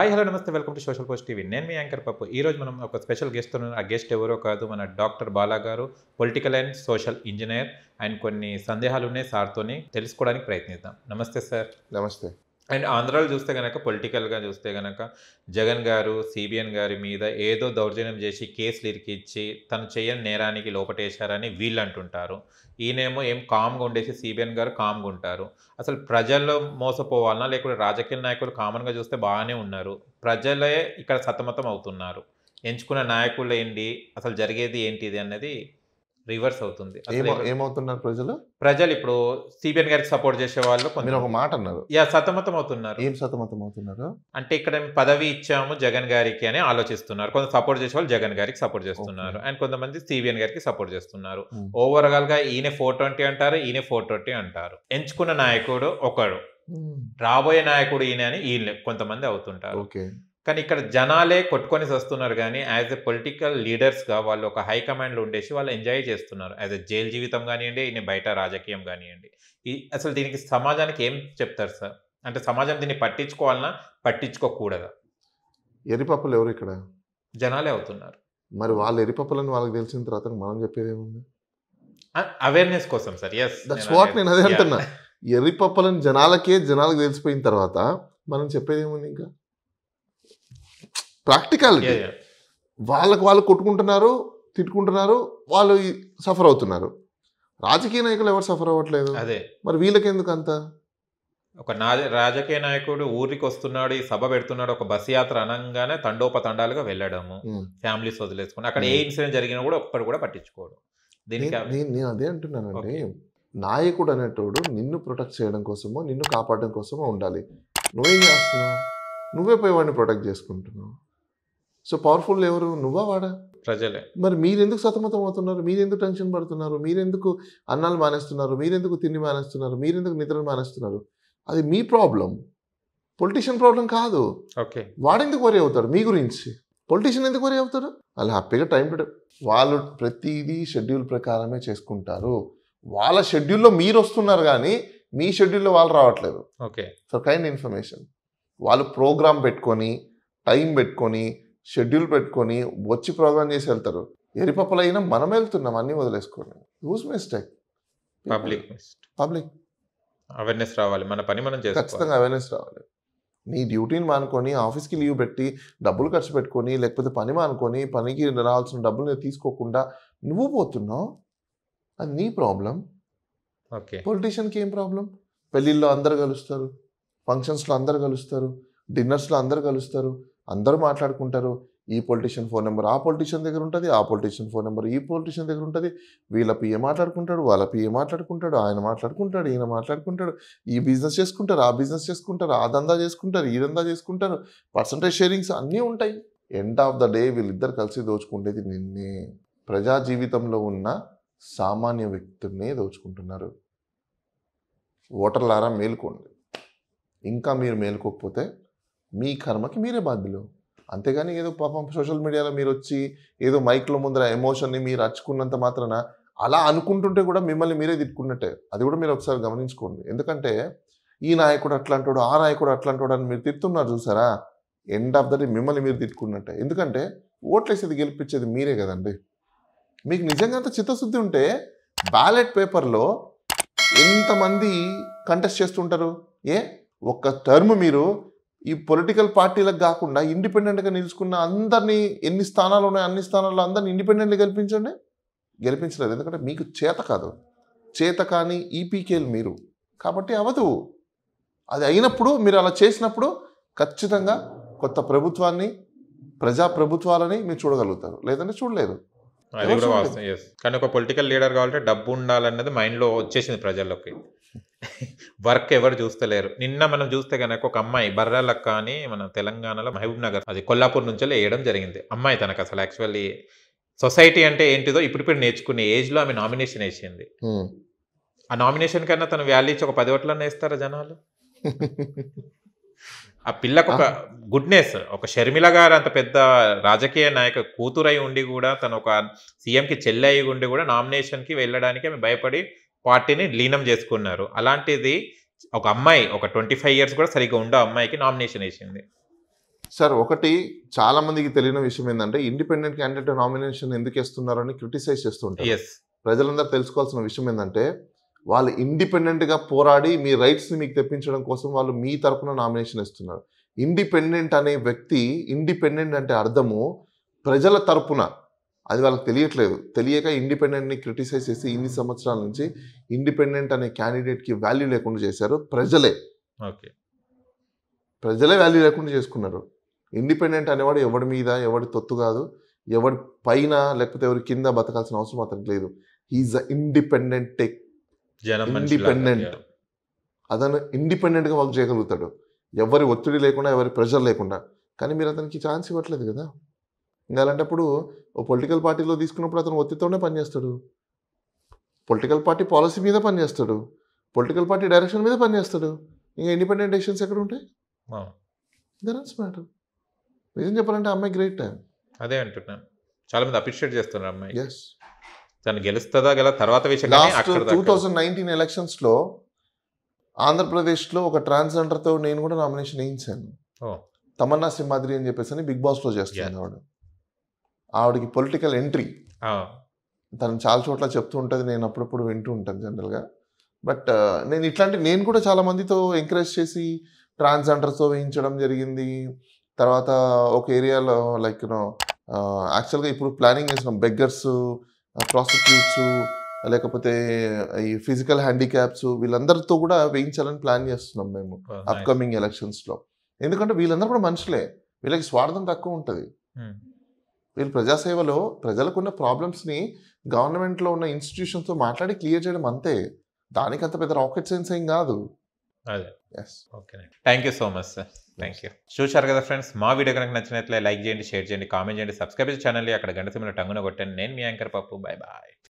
Hi hello నమస్తే welcome to social post TV నేను మీ యాంకర్ పప్పు రోజు మనం ఒక స్పెషల్ గెస్ట్ ఆ గెస్ట్ ఎవరో కాదు మన డాక్టర్ బాలా గారు political and social engineer and కొన్ని సందేహాలు ఉన్నాయి సార్తోని తెలుసుకోవడానికి ప్రయత్నిద్దాం నమస్తే సార్ నమస్తే అండ్ ఆంధ్రాలో చూస్తే కనుక పొలిటికల్గా చూస్తే కనుక జగన్ గారు సిబిఎన్ గారి మీద ఏదో దౌర్జన్యం చేసి కేసులు ఇరికిచ్చి తను చేయని నేరానికి లోపటేశారని వీళ్ళు అంటుంటారు ఈయనేమో ఏం కామ్గా ఉండేసి సిబిఎన్ గారు కామ్గా ఉంటారు అసలు ప్రజలు మోసపోవాలన్నా లేకుంటే రాజకీయ నాయకులు కామన్గా చూస్తే బాగానే ఉన్నారు ప్రజలే ఇక్కడ సతమతం అవుతున్నారు ఎంచుకున్న నాయకులు ఏంటి అసలు జరిగేది ఏంటిది అన్నది రివర్స్ అవుతుంది ఏమవుతున్నారు ప్రజలు ప్రజలు ఇప్పుడు సిబిఎన్ గారికి సపోర్ట్ చేసే వాళ్ళు మీరు ఒక మాట అన్నారు యా సతమతం అవుతున్నారు ఏం సతమతం అవుతున్నారు అంటే ఇక్కడ పదవి ఇచ్చాము జగన్ గారికి అని ఆలోచిస్తున్నారు కొంత సపోర్ట్ చేసే వాళ్ళు జగన్ గారికి సపోర్ట్ చేస్తున్నారు అండ్ కొంతమంది సిబిఎన్ గారికి సపోర్ట్ చేస్తున్నారు ఓవరాల్ గా ఈయన ఫోర్ ట్వంటీ అంటారు ఈయన ఫోర్ ట్వంటీ అంటారు ఎంచుకున్న నాయకుడు ఒకడు రాబోయే నాయకుడు ఈయన అని ఈయన కొంతమంది అవుతుంటారు కానీ ఇక్కడ జనాలే కొట్టుకొని వస్తున్నారు కానీ యాజ్ ఎ పొలిటికల్ లీడర్స్గా వాళ్ళు ఒక హైకమాండ్లో ఉండేసి వాళ్ళు ఎంజాయ్ చేస్తున్నారు యాజ్ ఎ జైలు జీవితం కానివ్వండి ఈయన బయట రాజకీయం కానివ్వండి ఈ అసలు దీనికి సమాజానికి ఏం చెప్తారు సార్ అంటే సమాజం దీన్ని పట్టించుకోవాలన్నా పట్టించుకోకూడదా ఎరిపప్పులు ఎవరు ఇక్కడ జనాలే అవుతున్నారు మరి వాళ్ళ ఎరిపప్పులను వాళ్ళకి తెలిసిన తర్వాత మనం చెప్పేది ఏముంది అవేర్నెస్ కోసం సార్ ఎస్ దట్స్ వాట్ నేను అదే అంటున్నా ఎరిపప్పులను జనాలకే జనాలకు తెలిసిపోయిన తర్వాత మనం చెప్పేది ఏముంది ఇంకా ప్రాక్టికాలిటీ వాళ్ళకు వాళ్ళు కొట్టుకుంటున్నారు తిట్టుకుంటున్నారు వాళ్ళు సఫర్ అవుతున్నారు రాజకీయ నాయకులు ఎవరు సఫర్ అవ్వట్లేదు అదే మరి వీళ్ళకెందుకు అంత ఒక నా రాజకీయ నాయకుడు ఊరికి వస్తున్నాడు ఈ సభ పెడుతున్నాడు ఒక బస్ యాత్ర అనగానే తండోపతండాలుగా వెళ్ళడము ఫ్యామిలీస్ వదిలేసుకుని అక్కడ ఏ ఇన్సిడెంట్ జరిగినా కూడా ఒక్కడు కూడా పట్టించుకోడు దీనికి నేను అదే అంటున్నానండి నాయకుడు అనేటోడు నిన్ను ప్రొటెక్ట్ చేయడం కోసమో నిన్ను కాపాడడం కోసమో ఉండాలి నువ్వేం చేస్తున్నావు నువ్వే పోయి వాడిని ప్రొటెక్ట్ చేసుకుంటున్నావు సో పవర్ఫుల్ ఎవరు నువ్వా వాడా ప్రజలే మరి మీరెందుకు సతమతం అవుతున్నారు మీరు ఎందుకు టెన్షన్ పడుతున్నారు మీరెందుకు అన్నాలు మానేస్తున్నారు మీరెందుకు తిండి మానేస్తున్నారు మీరెందుకు నిద్రలు మానేస్తున్నారు అది మీ ప్రాబ్లం పొలిటీషియన్ ప్రాబ్లం కాదు ఓకే వాడెందుకు వరి అవుతాడు మీ గురించి పొలిటీషియన్ ఎందుకు వరి అవుతాడు వాళ్ళు హ్యాపీగా టైం టు వాళ్ళు ప్రతిదీ షెడ్యూల్ ప్రకారమే చేసుకుంటారు వాళ్ళ షెడ్యూల్లో మీరు వస్తున్నారు కానీ మీ షెడ్యూల్లో వాళ్ళు రావట్లేదు ఓకే ఫర్ కైండ్ ఇన్ఫర్మేషన్ వాళ్ళు ప్రోగ్రామ్ పెట్టుకొని టైం పెట్టుకొని షెడ్యూల్ పెట్టుకొని వచ్చి ప్రోగ్రామ్ చేసి వెళ్తారు అయినా మనం వెళ్తున్నాం అన్నీ వదిలేసుకోండి use mistake public public awareness రావాలి మన పని మనం ఖచ్చితంగా అవేర్నెస్ రావాలి నీ డ్యూటీని మానుకొని ఆఫీస్కి లీవ్ పెట్టి డబ్బులు ఖర్చు పెట్టుకొని లేకపోతే పని మానుకొని పనికి రావాల్సిన డబ్బులు తీసుకోకుండా నువ్వు పోతున్నావు అది నీ ప్రాబ్లం ఓకే పొలిటీషియన్కి ఏం ప్రాబ్లం పెళ్ళిళ్ళు అందరు కలుస్తారు ఫంక్షన్స్లో అందరు కలుస్తారు డిన్నర్స్లో అందరు కలుస్తారు అందరూ మాట్లాడుకుంటారు ఈ పొలిటీషియన్ ఫోన్ నెంబర్ ఆ పొలిటీషియన్ దగ్గర ఉంటుంది ఆ పొలిటీషియన్ ఫోన్ నెంబర్ ఈ పొలిటీషియన్ దగ్గర ఉంటుంది వీళ్ళ పిఏ మాట్లాడుకుంటాడు వాళ్ళ పిఏ మాట్లాడుకుంటాడు ఆయన మాట్లాడుకుంటాడు ఈయన మాట్లాడుకుంటాడు ఈ బిజినెస్ చేసుకుంటారు ఆ బిజినెస్ చేసుకుంటారు ఆ దందా చేసుకుంటారు ఈ దందా చేసుకుంటారు పర్సంటేజ్ షేరింగ్స్ అన్నీ ఉంటాయి ఎండ్ ఆఫ్ ద డే వీళ్ళిద్దరు కలిసి దోచుకుండేది నిన్నే ప్రజా జీవితంలో ఉన్న సామాన్య వ్యక్తుల్నే దోచుకుంటున్నారు ఓటర్లారా మేల్కోండి ఇంకా మీరు మేలుకోకపోతే మీ కర్మకి మీరే బాధ్యులు అంతేగాని ఏదో పాపం సోషల్ మీడియాలో మీరు వచ్చి ఏదో మైక్లో ముందర ఎమోషన్ని మీరు అచ్చుకున్నంత మాత్రాన అలా అనుకుంటుంటే కూడా మిమ్మల్ని మీరే తిట్టుకున్నట్టే అది కూడా మీరు ఒకసారి గమనించుకోండి ఎందుకంటే ఈ నాయకుడు అట్లాంటోడు ఆ నాయకుడు అట్లాంటోడు అని మీరు తిట్టున్నారు చూసారా ఎండ్ ఆఫ్ ద డే మిమ్మల్ని మీరు తిట్టుకున్నట్టే ఎందుకంటే ఓట్లేసేది గెలిపించేది మీరే కదండి మీకు నిజంగా అంత చిత్తశుద్ధి ఉంటే బ్యాలెట్ పేపర్లో ఎంతమంది కంటెస్ట్ చేస్తుంటారు ఏ ఒక్క టర్మ్ మీరు ఈ పొలిటికల్ పార్టీలకు కాకుండా ఇండిపెండెంట్గా నిలుచుకున్న అందరినీ ఎన్ని స్థానాలు ఉన్నాయి అన్ని స్థానాల్లో అందరినీ ఇండిపెండెంట్గా గెలిపించండి గెలిపించలేదు ఎందుకంటే మీకు చేత కాదు చేత కానీ ఈపీకేలు మీరు కాబట్టి అవదు అది అయినప్పుడు మీరు అలా చేసినప్పుడు ఖచ్చితంగా కొత్త ప్రభుత్వాన్ని ప్రజా ప్రభుత్వాలని మీరు చూడగలుగుతారు లేదంటే చూడలేదు అది కూడా వాస్తవం కానీ ఒక పొలిటికల్ లీడర్ కావాలంటే డబ్బు ఉండాలన్నది మైండ్లో వచ్చేసింది ప్రజల్లోకి వర్క్ ఎవరు చూస్తలేరు నిన్న మనం చూస్తే కనుక ఒక అమ్మాయి బర్రాలక్క అని మన తెలంగాణలో మహబూబ్ నగర్ అది కొల్లాపూర్ నుంచి వేయడం జరిగింది అమ్మాయి తనకు అసలు యాక్చువల్లీ సొసైటీ అంటే ఏంటిదో ఇప్పుడు ఇప్పుడు నేర్చుకునే ఏజ్లో ఆమె నామినేషన్ వేసింది ఆ నామినేషన్ కన్నా తను వ్యాల్యూ ఇచ్చి ఒక పది ఓట్లన్నా వేస్తారా జనాలు ఆ పిల్లకు ఒక గుడ్నెస్ ఒక షర్మిల గారు అంత పెద్ద రాజకీయ నాయక కూతురై ఉండి కూడా తను ఒక సీఎంకి చెల్లి అయి ఉండి కూడా నామినేషన్కి వెళ్ళడానికి ఆమె భయపడి పార్టీని లీనం చేసుకున్నారు అలాంటిది ఒక అమ్మాయి ఒక ట్వంటీ ఫైవ్ ఇయర్స్ కూడా సరిగ్గా ఉండే అమ్మాయికి నామినేషన్ వేసింది సార్ ఒకటి చాలా మందికి తెలియని విషయం ఏంటంటే ఇండిపెండెంట్ క్యాండిడేట్ నామినేషన్ ఎందుకు అని క్రిటిసైజ్ చేస్తుంటారు ప్రజలందరూ తెలుసుకోవాల్సిన విషయం ఏంటంటే వాళ్ళు ఇండిపెండెంట్గా పోరాడి మీ రైట్స్ని మీకు తెప్పించడం కోసం వాళ్ళు మీ తరపున నామినేషన్ ఇస్తున్నారు ఇండిపెండెంట్ అనే వ్యక్తి ఇండిపెండెంట్ అంటే అర్థము ప్రజల తరపున అది వాళ్ళకి తెలియట్లేదు తెలియక ఇండిపెండెంట్ని క్రిటిసైజ్ చేసి ఇన్ని సంవత్సరాల నుంచి ఇండిపెండెంట్ అనే క్యాండిడేట్కి వాల్యూ లేకుండా చేశారు ప్రజలే ఓకే ప్రజలే వాల్యూ లేకుండా చేసుకున్నారు ఇండిపెండెంట్ అనేవాడు ఎవడి మీద ఎవడి తొత్తు కాదు ఎవడి పైన లేకపోతే ఎవరి కింద బతకాల్సిన అవసరం అతనికి లేదు he uh independent tech independent అతను ఇండిపెండెంట్గా వర్క్ చేయగలుగుతాడు ఎవరి ఒత్తిడి లేకుండా ఎవరి ప్రెషర్ లేకుండా కానీ మీరు అతనికి ఛాన్స్ ఇవ్వట్లేదు కదా ఇంకా అలాంటప్పుడు ఓ పొలిటికల్ పార్టీలో తీసుకున్నప్పుడు అతను ఒత్తిడితోనే పనిచేస్తాడు పొలిటికల్ పార్టీ పాలసీ మీద పనిచేస్తాడు పొలిటికల్ పార్టీ డైరెక్షన్ మీద పనిచేస్తాడు ఇంకా ఇండిపెండెంట్ డెసిషన్స్ ఎక్కడ ఉంటాయి దరన్స్ మ్యాటర్ నిజం చెప్పాలంటే అమ్మాయి గ్రేట్ టైం అదే అంటున్నాను చాలా మంది అప్రిషియేట్ చేస్తున్నారు అమ్మాయి ఎస్ తను గెలుస్తుందా గెల తర్వాత విషయం టూ థౌజండ్ నైన్టీన్ ఎలక్షన్స్లో ఆంధ్రప్రదేశ్లో ఒక ట్రాన్స్జెండర్తో నేను కూడా నామినేషన్ వేయించాను తమన్నా సింహాద్రి అని చెప్పేసి బిగ్ బాస్లో వాడు ఆవిడకి పొలిటికల్ ఎంట్రీ తను చాలా చోట్ల చెప్తూ ఉంటుంది నేను అప్పుడప్పుడు వింటూ ఉంటాను జనరల్గా బట్ uh, నేను ఇట్లాంటి నేను కూడా చాలా మందితో ఎంకరేజ్ చేసి ట్రాన్స్జెండర్తో వేయించడం జరిగింది తర్వాత ఒక ఏరియాలో లైక్ యూనో యాక్చువల్గా ఇప్పుడు ప్లానింగ్ చేసినాం బెగ్గర్స్ ప్రాసిక్యూట్స్ లేకపోతే ఈ ఫిజికల్ హ్యాండిక్యాప్స్ వీళ్ళందరితో కూడా వేయించాలని ప్లాన్ చేస్తున్నాం మేము అప్కమింగ్ ఎలక్షన్స్లో ఎందుకంటే వీళ్ళందరూ కూడా మనుషులే వీళ్ళకి స్వార్థం తక్కువ ఉంటుంది hmm. వీళ్ళు ప్రజాసేవలో ప్రజలకున్న ప్రాబ్లమ్స్ని గవర్నమెంట్లో ఉన్న ఇన్స్టిట్యూషన్స్తో మాట్లాడి క్లియర్ చేయడం అంతే దానికి అంత పెద్ద రాకెట్ సైన్స్ ఏం కాదు అదే yes okay thank you so much sir thank you చూశారు కదా ఫ్రెండ్స్ మా వీడియో కనుక నచ్చినట్లయితే లైక్ చేయండి షేర్ చేయండి కామెంట్ చేయండి సబ్స్క్రైబ్ ఛానల్ అక్కడ గంట సిమ్లో టంగున కొట్టండి నేను మీ యాంకర్ పప్పు బాయ్ బాయ్